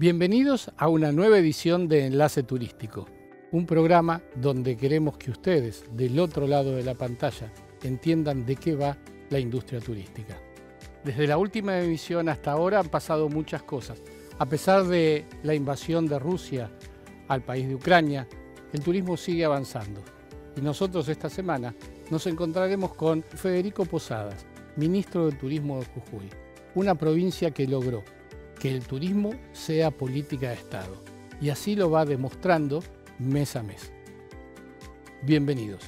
Bienvenidos a una nueva edición de Enlace Turístico, un programa donde queremos que ustedes, del otro lado de la pantalla, entiendan de qué va la industria turística. Desde la última edición hasta ahora han pasado muchas cosas. A pesar de la invasión de Rusia al país de Ucrania, el turismo sigue avanzando. Y nosotros esta semana nos encontraremos con Federico Posadas, ministro de Turismo de Jujuy, una provincia que logró que el turismo sea política de Estado. Y así lo va demostrando mes a mes. Bienvenidos.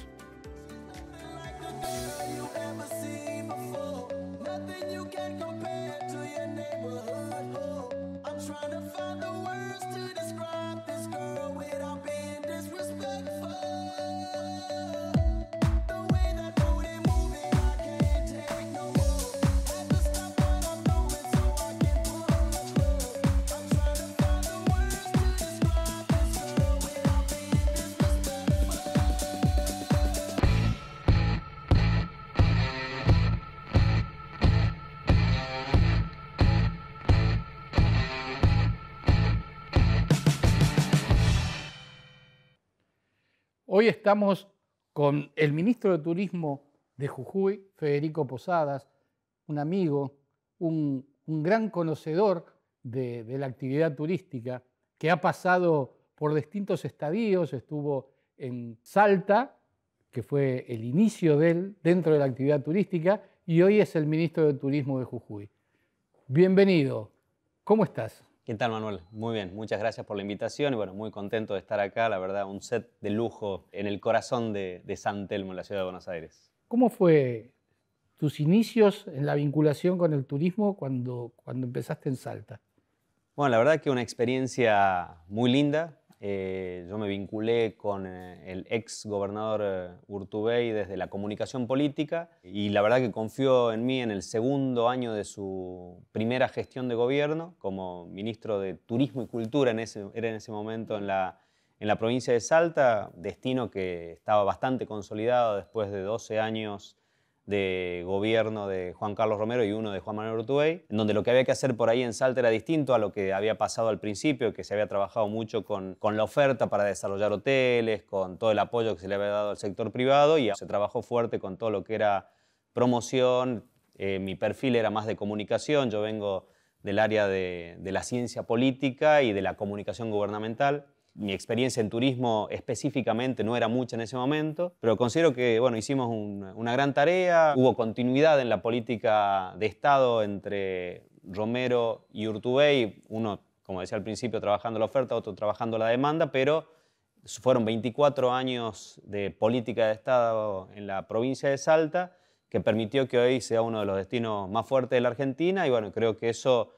Hoy estamos con el ministro de Turismo de Jujuy, Federico Posadas, un amigo, un, gran conocedor de, de, la actividad turística, que ha pasado por distintos estadios, estuvo en Salta, que fue el inicio de él dentro de la actividad turística, y hoy es el ministro de Turismo de Jujuy. Bienvenido, ¿cómo estás? ¿Qué tal, Manuel? Muy bien, muchas gracias por la invitación y bueno, muy contento de estar acá, la verdad, un set de lujo en el corazón de, San Telmo, en la ciudad de Buenos Aires. ¿Cómo fue tus inicios en la vinculación con el turismo cuando, cuando empezaste en Salta? Bueno, la verdad que una experiencia muy linda, eh, yo me vinculé con eh, el ex gobernador eh, Urtubey desde la comunicación política y la verdad que confió en mí en el segundo año de su primera gestión de gobierno como ministro de Turismo y Cultura, en ese, era en ese momento en la, en la provincia de Salta, destino que estaba bastante consolidado después de 12 años de gobierno de Juan Carlos Romero y uno de Juan Manuel Urtubey, donde lo que había que hacer por ahí en Salta era distinto a lo que había pasado al principio, que se había trabajado mucho con, la oferta para desarrollar hoteles, con todo el apoyo que se le había dado al sector privado y se trabajó fuerte con todo lo que era promoción. Eh, mi perfil era más de comunicación, yo vengo del área de la ciencia política y de la comunicación gubernamental mi experiencia en turismo específicamente no era mucha en ese momento, pero considero que bueno, hicimos una gran tarea, hubo continuidad en la política de Estado entre Romero y Urtubey, uno, como decía al principio, trabajando la oferta, otro trabajando la demanda, pero fueron 24 años de política de Estado en la provincia de Salta que permitió que hoy sea uno de los destinos más fuertes de la Argentina y bueno, creo que eso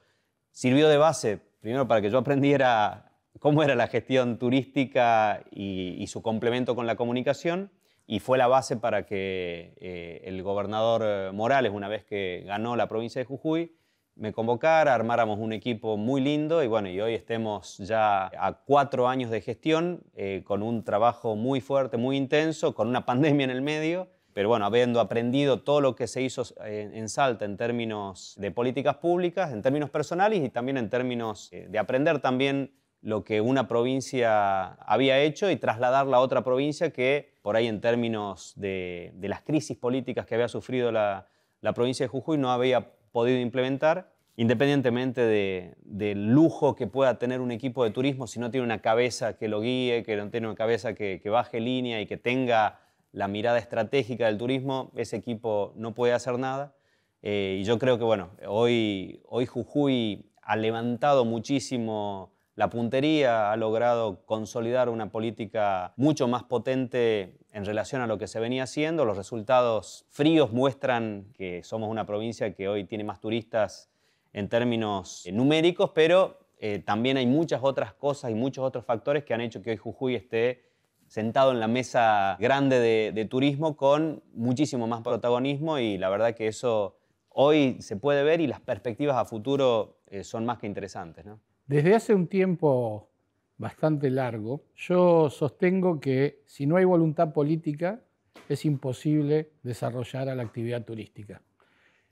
sirvió de base, primero para que yo aprendiera cómo era la gestión turística y, su complemento con la comunicación y fue la base para que eh, el gobernador eh, Morales, una vez que ganó la provincia de Jujuy, me convocara, armáramos un equipo muy lindo y bueno, y hoy estemos ya a cuatro años de gestión, eh, con un trabajo muy fuerte, muy intenso, con una pandemia en el medio, pero bueno, habiendo aprendido todo lo que se hizo en, Salta en términos de políticas públicas, en términos personales y también en términos de aprender también lo que una provincia había hecho y trasladarla a otra provincia que, por ahí en términos de, las crisis políticas que había sufrido la, provincia de Jujuy, no había podido implementar, independientemente del lujo que pueda tener un equipo de turismo, si no tiene una cabeza que lo guíe, que no tiene una cabeza que, baje línea y que tenga la mirada estratégica del turismo, ese equipo no puede hacer nada. Eh, y yo creo que, bueno, hoy, hoy Jujuy ha levantado muchísimo la puntería ha logrado consolidar una política mucho más potente en relación a lo que se venía haciendo. Los resultados fríos muestran que somos una provincia que hoy tiene más turistas en términos eh, numéricos, pero eh, también hay muchas otras cosas y muchos otros factores que han hecho que hoy Jujuy esté sentado en la mesa grande de, turismo con muchísimo más protagonismo y la verdad que eso hoy se puede ver y las perspectivas a futuro eh, son más que interesantes. Desde hace un tiempo bastante largo, yo sostengo que si no hay voluntad política es imposible desarrollar a la actividad turística.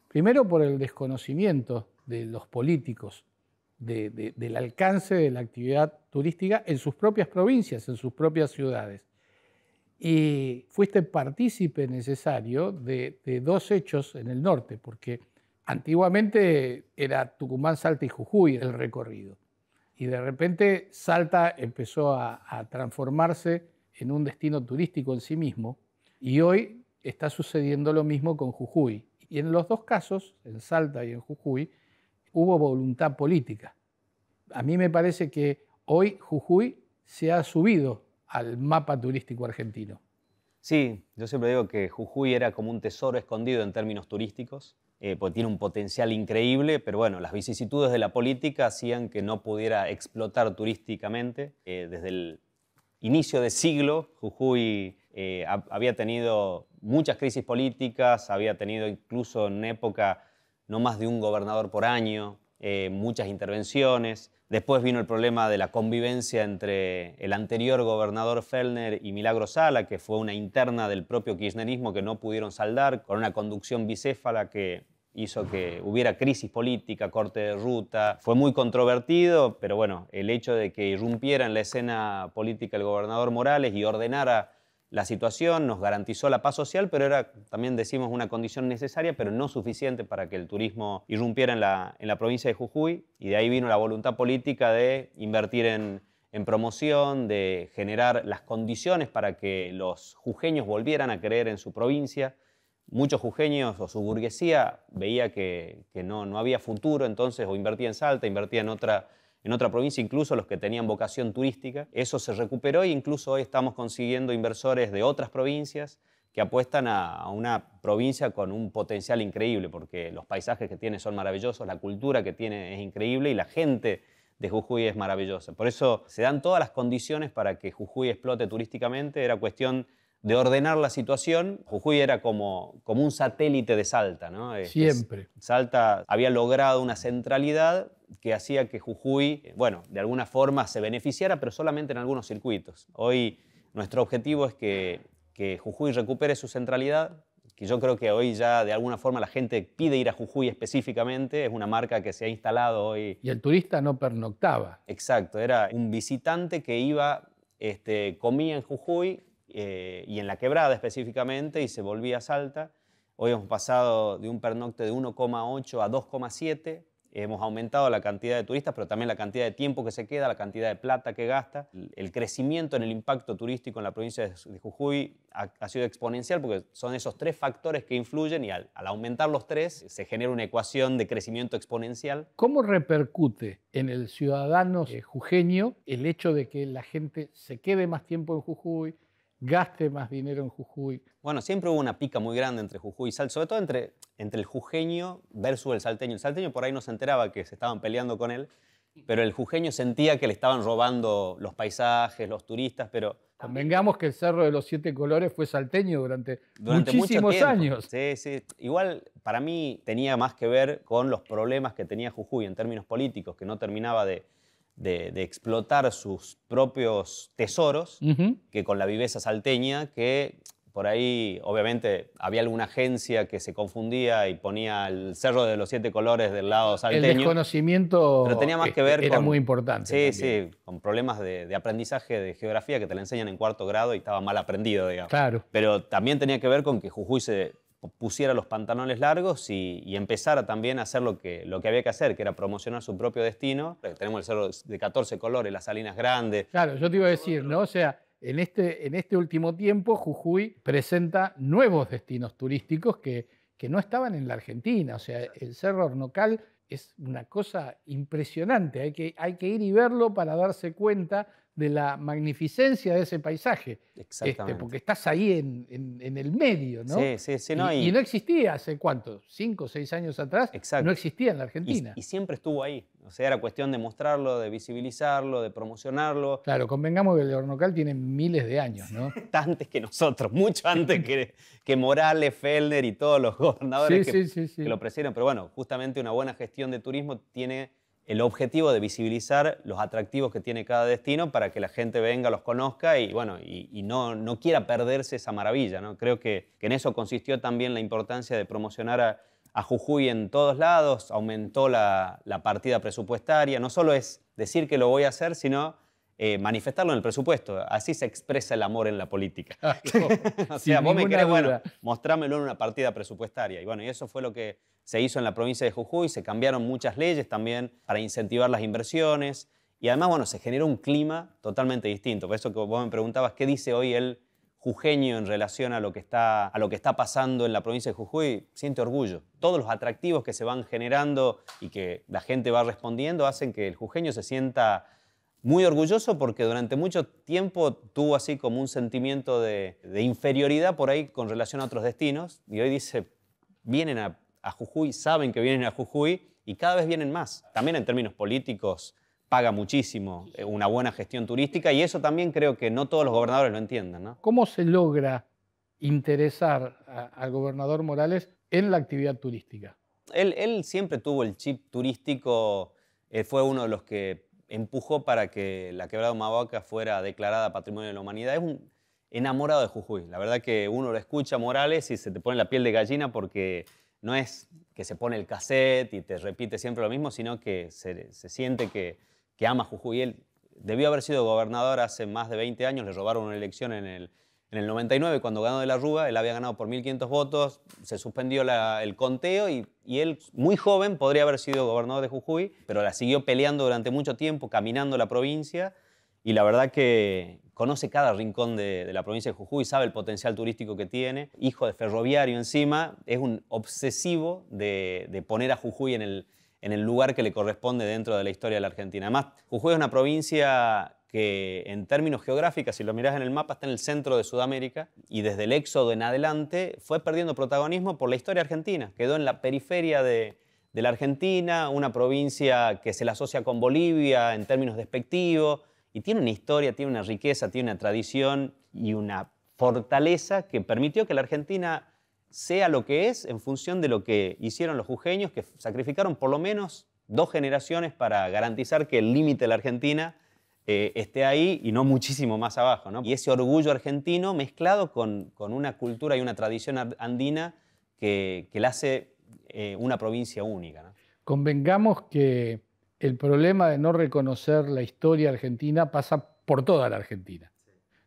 Primero por el desconocimiento de los políticos del alcance de la actividad turística en sus propias provincias, en sus propias ciudades. Y fuiste partícipe necesario de dos hechos en el norte, porque antiguamente era Tucumán, Salta y Jujuy el recorrido y de repente Salta empezó a, transformarse en un destino turístico en sí mismo y hoy está sucediendo lo mismo con Jujuy. Y en los dos casos, en Salta y en Jujuy, hubo voluntad política. A mí me parece que hoy Jujuy se ha subido al mapa turístico argentino. Sí, yo siempre digo que Jujuy era como un tesoro escondido en términos turísticos eh, porque tiene un potencial increíble, pero bueno, las vicisitudes de la política hacían que no pudiera explotar turísticamente. Eh, desde el inicio de siglo, Jujuy eh, había tenido muchas crisis políticas, había tenido incluso en época no más de un gobernador por año, muchas intervenciones. Después vino el problema de la convivencia entre el anterior gobernador Fellner y Milagro Sala, que fue una interna del propio kirchnerismo que no pudieron saldar, con una conducción bicéfala que hizo que hubiera crisis política, corte de ruta. Fue muy controvertido, pero bueno, el hecho de que irrumpiera en la escena política el gobernador Morales y ordenara la situación, nos garantizó la paz social, pero era, también decimos, una condición necesaria, pero no suficiente para que el turismo irrumpiera en la, en la provincia de Jujuy. Y de ahí vino la voluntad política de invertir en, en promoción, de generar las condiciones para que los jujeños volvieran a creer en su provincia muchos jujeños o su burguesía veía que, no, no, había futuro, entonces o invertía en Salta, invertía en otra, en otra provincia, incluso los que tenían vocación turística. Eso se recuperó e incluso hoy estamos consiguiendo inversores de otras provincias que apuestan a una provincia con un potencial increíble, porque los paisajes que tiene son maravillosos, la cultura que tiene es increíble y la gente de Jujuy es maravillosa. Por eso se dan todas las condiciones para que Jujuy explote turísticamente. Era cuestión de ordenar la situación, Jujuy era como, como un satélite de Salta, ¿no? Siempre. Salta había logrado una centralidad que hacía que Jujuy, bueno, de alguna forma se beneficiara, pero solamente en algunos circuitos. Hoy nuestro objetivo es que, que Jujuy recupere su centralidad, que yo creo que hoy ya de alguna forma la gente pide ir a Jujuy específicamente, es una marca que se ha instalado hoy. Y el turista no pernoctaba. Exacto, era un visitante que iba, este, comía en Jujuy, eh, y en la quebrada específicamente, y se volvía a Salta. Hoy hemos pasado de un pernocte de 1,8 a 2,7. Hemos aumentado la cantidad de turistas, pero también la cantidad de tiempo que se queda, la cantidad de plata que gasta. El crecimiento en el impacto turístico en la provincia de Jujuy ha, sido exponencial porque son esos tres factores que influyen y al, al aumentar los tres se genera una ecuación de crecimiento exponencial. ¿Cómo repercute en el ciudadano eh, jujeño el hecho de que la gente se quede más tiempo en Jujuy, gaste más dinero en Jujuy. Bueno, siempre hubo una pica muy grande entre Jujuy y Salta, sobre todo entre, entre el jujeño versus el salteño. El salteño por ahí no se enteraba que se estaban peleando con él, pero el jujeño sentía que le estaban robando los paisajes, los turistas, pero... Convengamos que el Cerro de los Siete Colores fue salteño durante, durante muchísimos años. Sí, sí. Igual, para mí tenía más que ver con los problemas que tenía Jujuy en términos políticos, que no terminaba de, de, explotar sus propios tesoros que con la viveza salteña que por ahí, obviamente, había alguna agencia que se confundía y ponía el cerro de los siete colores del lado salteño. El desconocimiento pero tenía más que ver este, era muy importante. Sí, sí, con problemas de, aprendizaje de geografía que te la enseñan en cuarto grado y estaba mal aprendido, digamos. Claro. Pero también tenía que ver con que Jujuy se pusiera los pantalones largos y, empezara también a hacer lo que, lo que había que hacer, que era promocionar su propio destino. Tenemos el cerro de 14 colores, las salinas grandes. Claro, yo te iba a decir, ¿no? O sea, en este, en este último tiempo Jujuy presenta nuevos destinos turísticos que, que no estaban en la Argentina. O sea, el cerro Hornocal es una cosa impresionante, hay que, hay que ir y verlo para darse cuenta de la magnificencia de ese paisaje. Este, Exactamente. porque estás ahí en, en, el medio, ¿no? Sí, sí, sí. y, no existía hace cuánto, cinco o seis años atrás, Exacto. no existía en la Argentina. Y, siempre estuvo ahí. O sea, era cuestión de mostrarlo, de visibilizarlo, de promocionarlo. Claro, convengamos que el Hornocal tiene miles de años, ¿no? antes que nosotros, mucho antes que, que Morales, Fellner y todos los gobernadores que, lo precieron Pero bueno, justamente una buena gestión de turismo tiene el objetivo de visibilizar los atractivos que tiene cada destino para que la gente venga, los conozca y, bueno, y, no, no quiera perderse esa maravilla. ¿no? Creo que, en eso consistió también la importancia de promocionar a, Jujuy en todos lados, aumentó la partida presupuestaria. No solo es decir que lo voy a hacer, sino eh, manifestarlo en el presupuesto. Así se expresa el amor en la política. Ah, o sea, vos me querés, bueno, mostrámelo en una partida presupuestaria. Y bueno, y eso fue lo que se hizo en la provincia de Jujuy. Se cambiaron muchas leyes también para incentivar las inversiones. Y además, bueno, se generó un clima totalmente distinto. Por eso que vos me preguntabas, ¿qué dice hoy el jujeño en relación a lo que está, a lo que está pasando en la provincia de Jujuy? Siente orgullo. Todos los atractivos que se van generando y que la gente va respondiendo hacen que el jujeño se sienta muy orgulloso porque durante mucho tiempo tuvo así como un sentimiento de, inferioridad por ahí con relación a otros destinos y hoy dice, vienen a, Jujuy, saben que vienen a Jujuy y cada vez vienen más. También en términos políticos paga muchísimo eh, una buena gestión turística y eso también creo que no todos los gobernadores lo entienden. ¿Cómo se logra interesar al gobernador Morales en la actividad turística? Él, siempre tuvo el chip turístico, eh, fue uno de los que empujó para que la quebrada de Maboca fuera declarada Patrimonio de la Humanidad. Es un enamorado de Jujuy. La verdad que uno lo escucha Morales y se te pone la piel de gallina porque no es que se pone el cassette y te repite siempre lo mismo, sino que se, siente que, que ama Jujuy. Él debió haber sido gobernador hace más de 20 años, le robaron una elección en el en el 99, cuando ganó de la Rúa, él había ganado por 1.500 votos, se suspendió el conteo y, él, muy joven, podría haber sido gobernador de Jujuy, pero la siguió peleando durante mucho tiempo, caminando la provincia y la verdad que conoce cada rincón de, la provincia de Jujuy, sabe el potencial turístico que tiene, hijo de ferroviario encima, es un obsesivo de, poner a Jujuy en el, en el lugar que le corresponde dentro de la historia de la Argentina. Además, Jujuy es una provincia que en términos geográficos, si lo mirás en el mapa, está en el centro de Sudamérica y desde el éxodo en adelante fue perdiendo protagonismo por la historia argentina. Quedó en la periferia de, la Argentina, una provincia que se la asocia con Bolivia en términos despectivos y tiene una historia, tiene una riqueza, tiene una tradición y una fortaleza que permitió que la Argentina sea lo que es en función de lo que hicieron los jujeños, que sacrificaron por lo menos dos generaciones para garantizar que el límite de la Argentina eh, esté ahí y no muchísimo más abajo. ¿no? Y ese orgullo argentino mezclado con, con una cultura y una tradición andina que, que la hace eh, una provincia única. Convengamos que el problema de no reconocer la historia argentina pasa por toda la Argentina.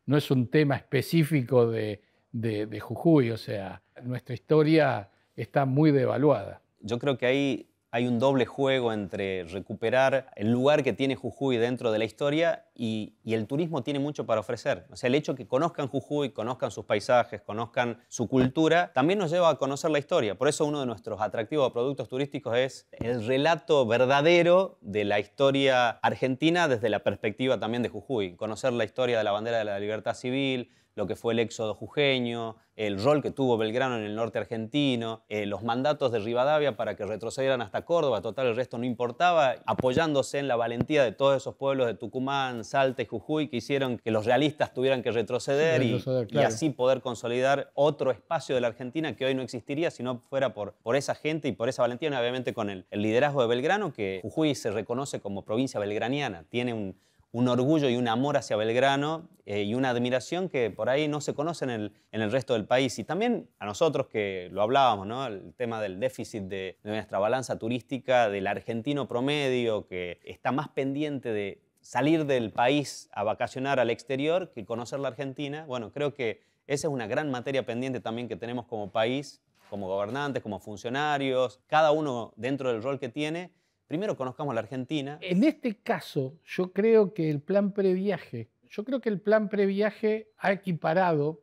No es un tema específico de, de, de Jujuy, o sea, nuestra historia está muy devaluada. Yo creo que hay hay un doble juego entre recuperar el lugar que tiene Jujuy dentro de la historia y, el turismo tiene mucho para ofrecer. O sea, el hecho de que conozcan Jujuy, conozcan sus paisajes, conozcan su cultura, también nos lleva a conocer la historia. Por eso uno de nuestros atractivos productos turísticos es el relato verdadero de la historia argentina desde la perspectiva también de Jujuy. Conocer la historia de la bandera de la libertad civil, lo que fue el éxodo jujeño, el rol que tuvo Belgrano en el norte argentino, eh, los mandatos de Rivadavia para que retrocedieran hasta Córdoba, total el resto no importaba, apoyándose en la valentía de todos esos pueblos de Tucumán, Salta y Jujuy que hicieron que los realistas tuvieran que retroceder, y, así poder consolidar otro espacio de la Argentina que hoy no existiría si no fuera por, por esa gente y por esa valentía, obviamente con el liderazgo de Belgrano, que Jujuy se reconoce como provincia belgraniana, tiene un un orgullo y un amor hacia Belgrano eh, y una admiración que por ahí no se conocen en el, resto del país. Y también a nosotros que lo hablábamos, ¿no? el tema del déficit de nuestra balanza turística, del argentino promedio que está más pendiente de salir del país a vacacionar al exterior que conocer la Argentina. Bueno, creo que esa es una gran materia pendiente también que tenemos como país, como gobernantes, como funcionarios, cada uno dentro del rol que tiene primero conozcamos la Argentina. En este caso, yo creo que el plan previaje, yo creo que el plan previaje ha equiparado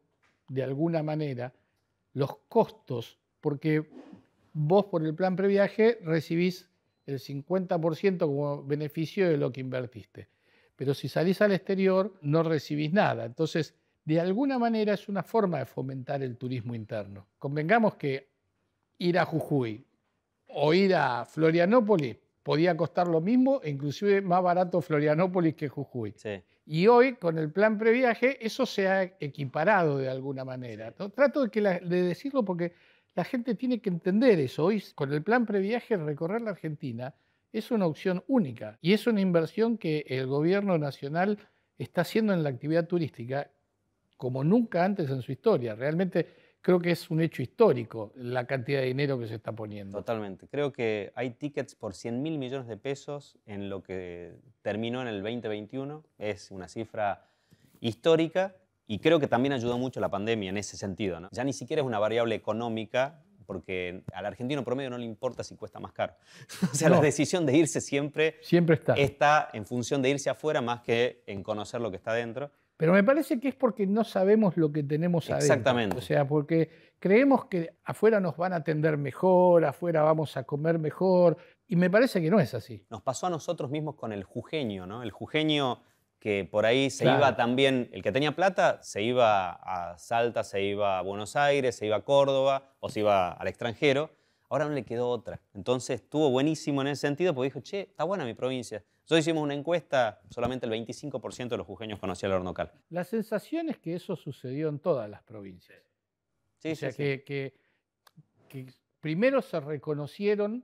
de alguna manera los costos, porque vos por el plan previaje recibís el 50% como beneficio de lo que invertiste. Pero si salís al exterior, no recibís nada. Entonces, de alguna manera es una forma de fomentar el turismo interno. Convengamos que ir a Jujuy o ir a Florianópolis podía costar lo mismo, inclusive más barato Florianópolis que Jujuy. Y hoy, con el plan previaje, eso se ha equiparado de alguna manera. Trato de, de decirlo porque la gente tiene que entender eso. Hoy, con el plan previaje, recorrer la Argentina es una opción única y es una inversión que el gobierno nacional está haciendo en la actividad turística como nunca antes en su historia. Realmente creo que es un hecho histórico la cantidad de dinero que se está poniendo. Totalmente. Creo que hay tickets por 100 mil millones de pesos en lo que terminó en el 2021. Es una cifra histórica y creo que también ayudó mucho la pandemia en ese sentido. ¿no? Ya ni siquiera es una variable económica porque al argentino promedio no le importa si cuesta más caro. o sea, la decisión de irse siempre, siempre está. está en función de irse afuera más que en conocer lo que está dentro. Pero me parece que es porque no sabemos lo que tenemos adentro. Exactamente. O sea, porque creemos que afuera nos van a atender mejor, afuera vamos a comer mejor, y me parece que no es así. Nos pasó a nosotros mismos con el jujeño, ¿no? El jujeño que por ahí se iba también, el que tenía plata se iba a Salta, se iba a Buenos Aires, se iba a Córdoba o se iba al extranjero. Ahora no le quedó otra. Entonces estuvo buenísimo en ese sentido porque dijo, che, está buena mi provincia. Nosotros hicimos una encuesta, solamente el 25% de los jujeños conocía el hornocal. La sensación es que eso sucedió en todas las provincias. Sí, o sea, sí, que, primero se reconocieron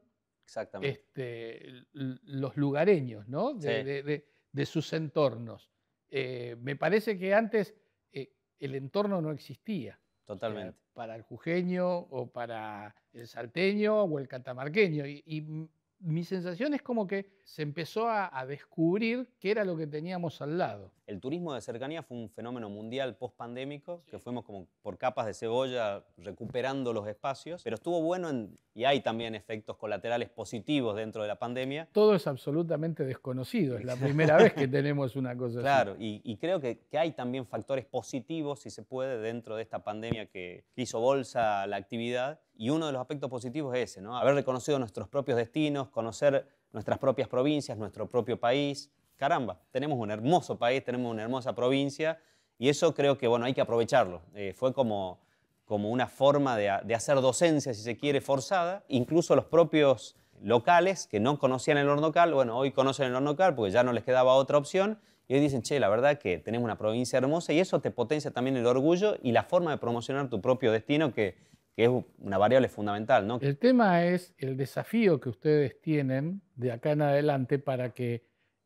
este, los lugareños, De, sus entornos. Eh, me parece que antes eh, el entorno no existía. Totalmente. para el jujeño o para el salteño o el catamarqueño. Y, y mm, mi sensación es como que se empezó a, descubrir qué era lo que teníamos al lado. El turismo de cercanía fue un fenómeno mundial post-pandémico, que fuimos como por capas de cebolla recuperando los espacios, pero estuvo bueno y hay también efectos colaterales positivos dentro de la pandemia. Todo es absolutamente desconocido, es la primera vez que tenemos una cosa así. Claro, y, creo que, hay también factores positivos, si se puede, dentro de esta pandemia que, que hizo bolsa la actividad y uno de los aspectos positivos es ese, ¿no? Haber reconocido nuestros propios destinos, conocer nuestras propias provincias, nuestro propio país. Caramba, tenemos un hermoso país, tenemos una hermosa provincia y eso creo que, bueno, hay que aprovecharlo. Eh, fue como, como una forma de, hacer docencia, si se quiere, forzada. Incluso los propios locales que no conocían el hornocal, bueno, hoy conocen el hornocal porque ya no les quedaba otra opción y hoy dicen, che, la verdad que tenemos una provincia hermosa y eso te potencia también el orgullo y la forma de promocionar tu propio destino que que es una variable fundamental. ¿no? El tema es el desafío que ustedes tienen de acá en adelante para que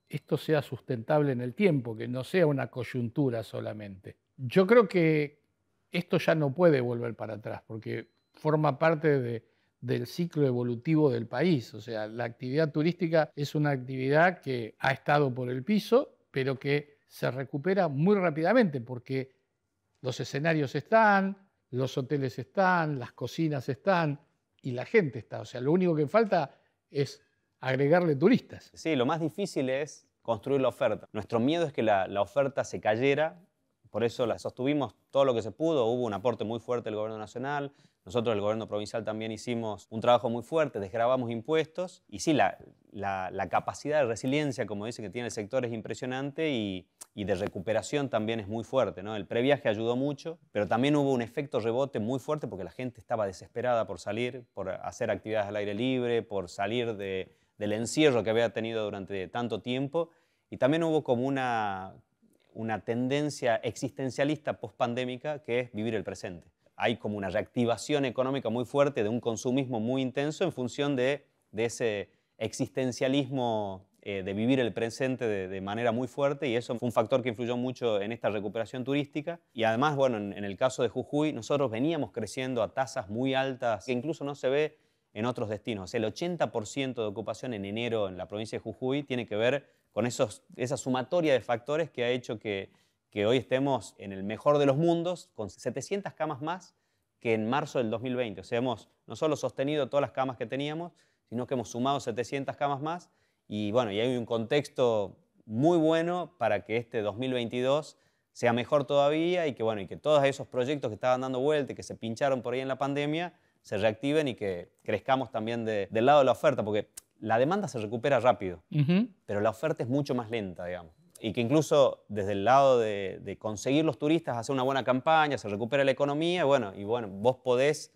esto sea sustentable en el tiempo, que no sea una coyuntura solamente. Yo creo que esto ya no puede volver para atrás, porque forma parte de, del ciclo evolutivo del país. O sea, la actividad turística es una actividad que ha estado por el piso, pero que se recupera muy rápidamente, porque los escenarios están, los hoteles están, las cocinas están y la gente está. O sea, lo único que falta es agregarle turistas. Sí, lo más difícil es construir la oferta. Nuestro miedo es que la, la oferta se cayera por eso la sostuvimos todo lo que se pudo, hubo un aporte muy fuerte del gobierno nacional, nosotros el gobierno provincial también hicimos un trabajo muy fuerte, desgrabamos impuestos y sí, la, capacidad de resiliencia, como dicen que tiene el sector es impresionante y, de recuperación también es muy fuerte. ¿no? El previaje ayudó mucho, pero también hubo un efecto rebote muy fuerte porque la gente estaba desesperada por salir, por hacer actividades al aire libre, por salir del encierro que había tenido durante tanto tiempo. Y también hubo como una, una tendencia existencialista post-pandémica que es vivir el presente. Hay como una reactivación económica muy fuerte de un consumismo muy intenso en función de, ese existencialismo eh, de vivir el presente de, manera muy fuerte y eso fue un factor que influyó mucho en esta recuperación turística. Y además, bueno, en, en el caso de Jujuy, nosotros veníamos creciendo a tasas muy altas que incluso no se ve en otros destinos. El 80% de ocupación en enero en la provincia de Jujuy tiene que ver con esa sumatoria de factores que ha hecho que, hoy estemos en el mejor de los mundos, con 700 camas más que en marzo del 2020. O sea, hemos no solo sostenido todas las camas que teníamos, sino que hemos sumado 700 camas más. Y bueno, y hay un contexto muy bueno para que este 2022 sea mejor todavía y que, bueno, y que todos esos proyectos que estaban dando vuelta y que se pincharon por ahí en la pandemia se reactiven y que crezcamos también del lado de la oferta, porque la demanda se recupera rápido, pero la oferta es mucho más lenta, digamos. Y que incluso desde el lado de, conseguir los turistas, hacer una buena campaña, se recupera la economía, bueno, y bueno, vos podés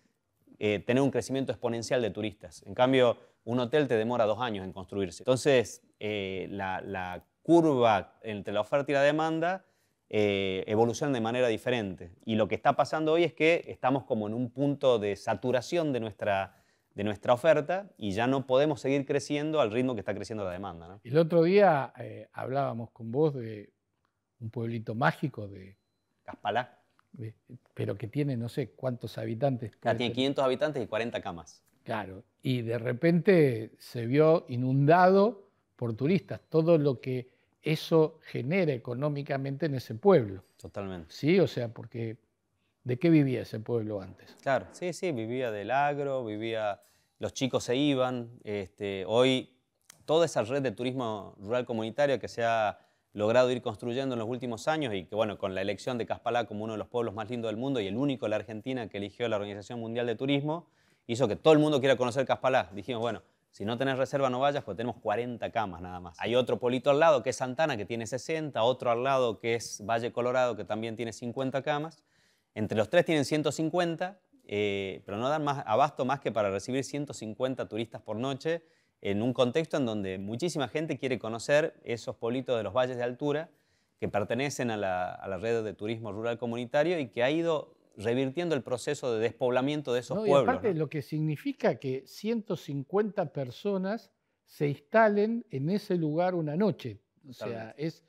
eh, tener un crecimiento exponencial de turistas. En cambio, un hotel te demora dos años en construirse. Entonces, eh, la, curva entre la oferta y la demanda eh, evoluciona de manera diferente. Y lo que está pasando hoy es que estamos como en un punto de saturación de nuestra de nuestra oferta y ya no podemos seguir creciendo al ritmo que está creciendo la demanda. El otro día eh, hablábamos con vos de un pueblito mágico de... Caspalá. pero que tiene no sé cuántos habitantes. tiene 500 habitantes y 40 camas. Claro, y de repente se vio inundado por turistas, todo lo que eso genera económicamente en ese pueblo. Totalmente. Sí, o sea, porque ¿De qué vivía ese pueblo antes? Claro, sí, sí, vivía del agro, vivía, los chicos se iban. Este, hoy toda esa red de turismo rural comunitario que se ha logrado ir construyendo en los últimos años y que, bueno, con la elección de Caspalá como uno de los pueblos más lindos del mundo y el único de la Argentina que eligió la Organización Mundial de Turismo, hizo que todo el mundo quiera conocer Caspalá. Dijimos, bueno, si no tenés reserva no vayas, pues tenemos 40 camas nada más. Hay otro polito al lado que es Santana, que tiene 60, otro al lado que es Valle Colorado, que también tiene 50 camas. Entre los tres tienen 150, eh, pero no dan más, abasto más que para recibir 150 turistas por noche en un contexto en donde muchísima gente quiere conocer esos pueblitos de los valles de altura que pertenecen a la, red de turismo rural comunitario y que ha ido revirtiendo el proceso de despoblamiento de esos pueblos. Y aparte, lo que significa que 150 personas se instalen en ese lugar una noche. O sea, es,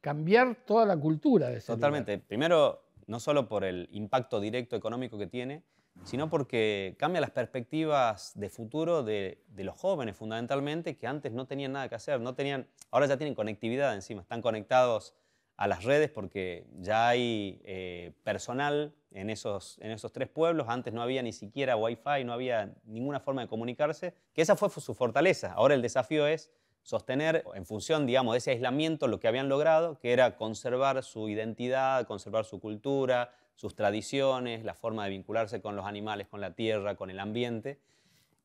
cambiar toda la cultura de ese Totalmente. Primero, no solo por el impacto directo económico que tiene, sino porque cambia las perspectivas de futuro de, los jóvenes fundamentalmente, que antes no tenían nada que hacer, no tenían, ahora ya tienen conectividad encima, están conectados a las redes porque ya hay eh, personal en esos, en esos tres pueblos, antes no había ni siquiera wifi, no había ninguna forma de comunicarse, que esa fue su fortaleza, ahora el desafío es sostener en función, digamos, de ese aislamiento lo que habían logrado, que era conservar su identidad, conservar su cultura, sus tradiciones, la forma de vincularse con los animales, con la tierra, con el ambiente,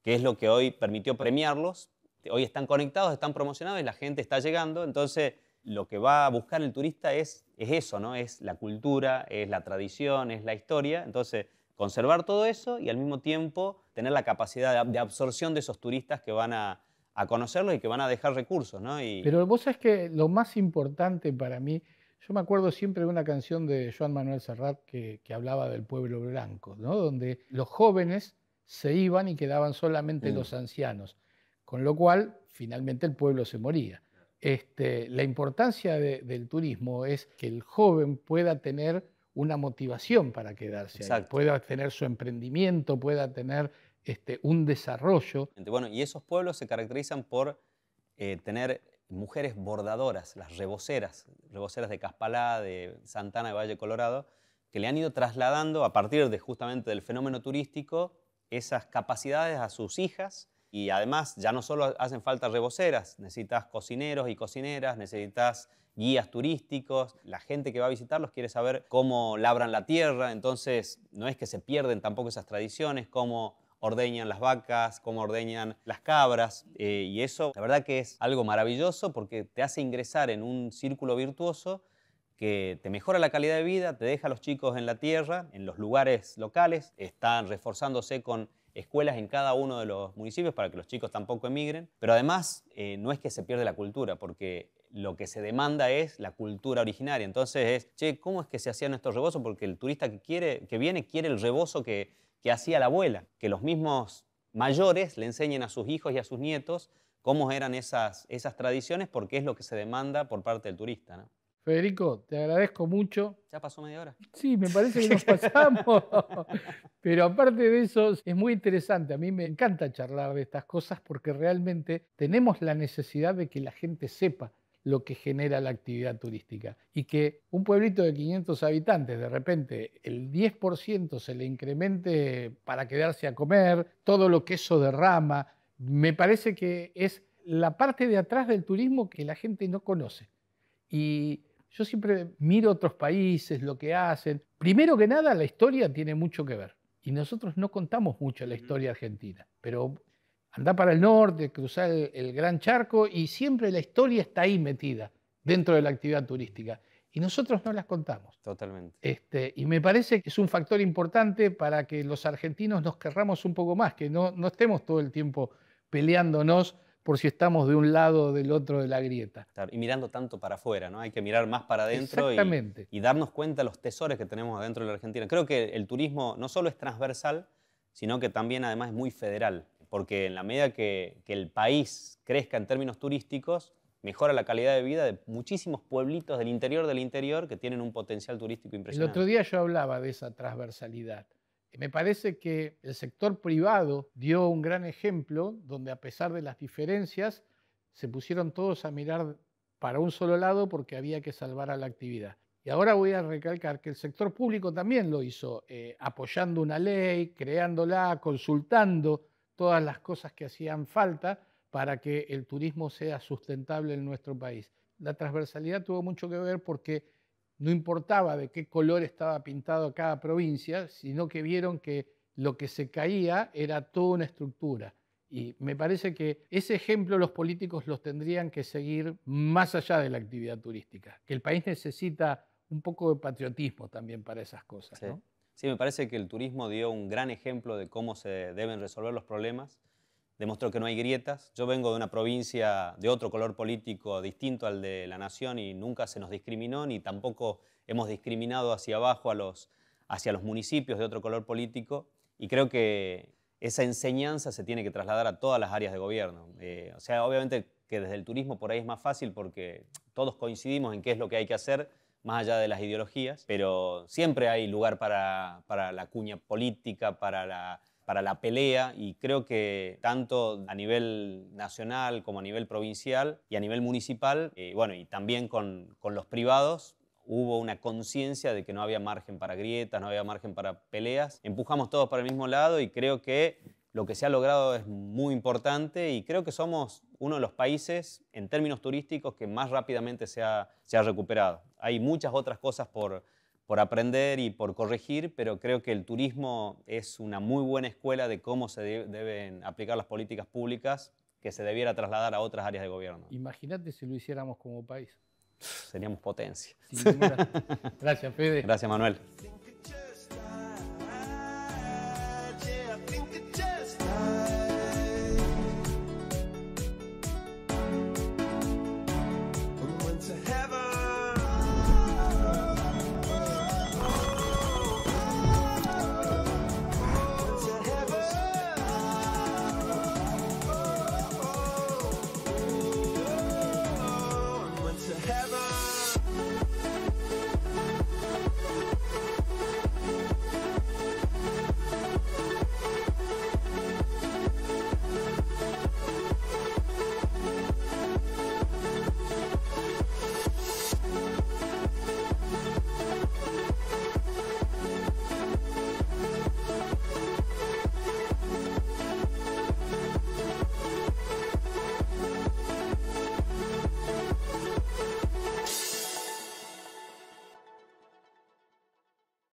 que es lo que hoy permitió premiarlos. Hoy están conectados, están promocionados y la gente está llegando, entonces lo que va a buscar el turista es, es eso, ¿no? Es la cultura, es la tradición, es la historia, entonces conservar todo eso y al mismo tiempo tener la capacidad de absorción de esos turistas que van a a conocerlos y que van a dejar recursos, ¿no? Pero vos sabés que lo más importante para mí, yo me acuerdo siempre de una canción de Joan Manuel Serrat que, hablaba del pueblo blanco, ¿no? Donde los jóvenes se iban y quedaban solamente mm. los ancianos, con lo cual finalmente el pueblo se moría. Este, la importancia del turismo es que el joven pueda tener una motivación para quedarse, ahí, pueda tener su emprendimiento, pueda tener este, un desarrollo. Bueno, y esos pueblos se caracterizan por eh, tener mujeres bordadoras, las reboceras, reboceras de Caspalá, de Santana, de Valle Colorado, que le han ido trasladando a partir de justamente del fenómeno turístico esas capacidades a sus hijas y además ya no solo hacen falta reboceras, necesitas cocineros y cocineras, necesitas guías turísticos, la gente que va a visitarlos quiere saber cómo labran la tierra, entonces no es que se pierden tampoco esas tradiciones, cómo ordeñan las vacas, cómo ordeñan las cabras. Eh, y eso, la verdad que es algo maravilloso porque te hace ingresar en un círculo virtuoso que te mejora la calidad de vida, te deja a los chicos en la tierra, en los lugares locales, están reforzándose con escuelas en cada uno de los municipios para que los chicos tampoco emigren, pero además eh, no es que se pierda la cultura, porque lo que se demanda es la cultura originaria, entonces es, che, ¿cómo es que se hacían estos rebozos? Porque el turista que, quiere, que viene quiere el rebozo que, que hacía la abuela, que los mismos mayores le enseñen a sus hijos y a sus nietos cómo eran esas, esas tradiciones, porque es lo que se demanda por parte del turista. Federico, te agradezco mucho. ¿Ya pasó media hora? Sí, me parece que nos pasamos. Pero aparte de eso, es muy interesante. A mí me encanta charlar de estas cosas porque realmente tenemos la necesidad de que la gente sepa lo que genera la actividad turística. Y que un pueblito de 500 habitantes, de repente el 10% se le incremente para quedarse a comer, todo lo que eso derrama, me parece que es la parte de atrás del turismo que la gente no conoce. Y yo siempre miro otros países, lo que hacen. Primero que nada, la historia tiene mucho que ver. Y nosotros no contamos mucho la historia argentina, pero Anda para el norte, cruzar el, Gran Charco y siempre la historia está ahí metida dentro de la actividad turística. Y nosotros no las contamos. Totalmente. Este, y me parece que es un factor importante para que los argentinos nos querramos un poco más, que no, estemos todo el tiempo peleándonos por si estamos de un lado o del otro de la grieta. y mirando tanto para afuera, ¿no? Hay que mirar más para adentro y, y, darnos cuenta de los tesores que tenemos adentro de la Argentina. Creo que el turismo no solo es transversal, sino que también además es muy federal porque en la medida que, el país crezca en términos turísticos, mejora la calidad de vida de muchísimos pueblitos del interior del interior que tienen un potencial turístico impresionante. El otro día yo hablaba de esa transversalidad. Me parece que el sector privado dio un gran ejemplo donde a pesar de las diferencias se pusieron todos a mirar para un solo lado porque había que salvar a la actividad. Y ahora voy a recalcar que el sector público también lo hizo, eh, apoyando una ley, creándola, consultando todas las cosas que hacían falta para que el turismo sea sustentable en nuestro país. La transversalidad tuvo mucho que ver porque no importaba de qué color estaba pintado cada provincia, sino que vieron que lo que se caía era toda una estructura. Y me parece que ese ejemplo los políticos los tendrían que seguir más allá de la actividad turística, que el país necesita un poco de patriotismo también para esas cosas. ¿no? Sí, me parece que el turismo dio un gran ejemplo de cómo se deben resolver los problemas. Demostró que no hay grietas. Yo vengo de una provincia de otro color político distinto al de la nación y nunca se nos discriminó ni tampoco hemos discriminado hacia abajo a los, hacia los municipios de otro color político. Y creo que esa enseñanza se tiene que trasladar a todas las áreas de gobierno. Eh, o sea, obviamente que desde el turismo por ahí es más fácil porque todos coincidimos en qué es lo que hay que hacer más allá de las ideologías, pero siempre hay lugar para, la cuña política, para la, para la pelea y creo que tanto a nivel nacional como a nivel provincial y a nivel municipal, eh, bueno, y también con, con, los privados, hubo una conciencia de que no había margen para grietas, no había margen para peleas. Empujamos todos para el mismo lado y creo que lo que se ha logrado es muy importante y creo que somos uno de los países en términos turísticos que más rápidamente se ha, recuperado. Hay muchas otras cosas por, por aprender y por corregir, pero creo que el turismo es una muy buena escuela de cómo se deben aplicar las políticas públicas que se debiera trasladar a otras áreas de gobierno. Imagínate si lo hiciéramos como país. Seríamos potencia. Gracias, Fede. Gracias, Manuel.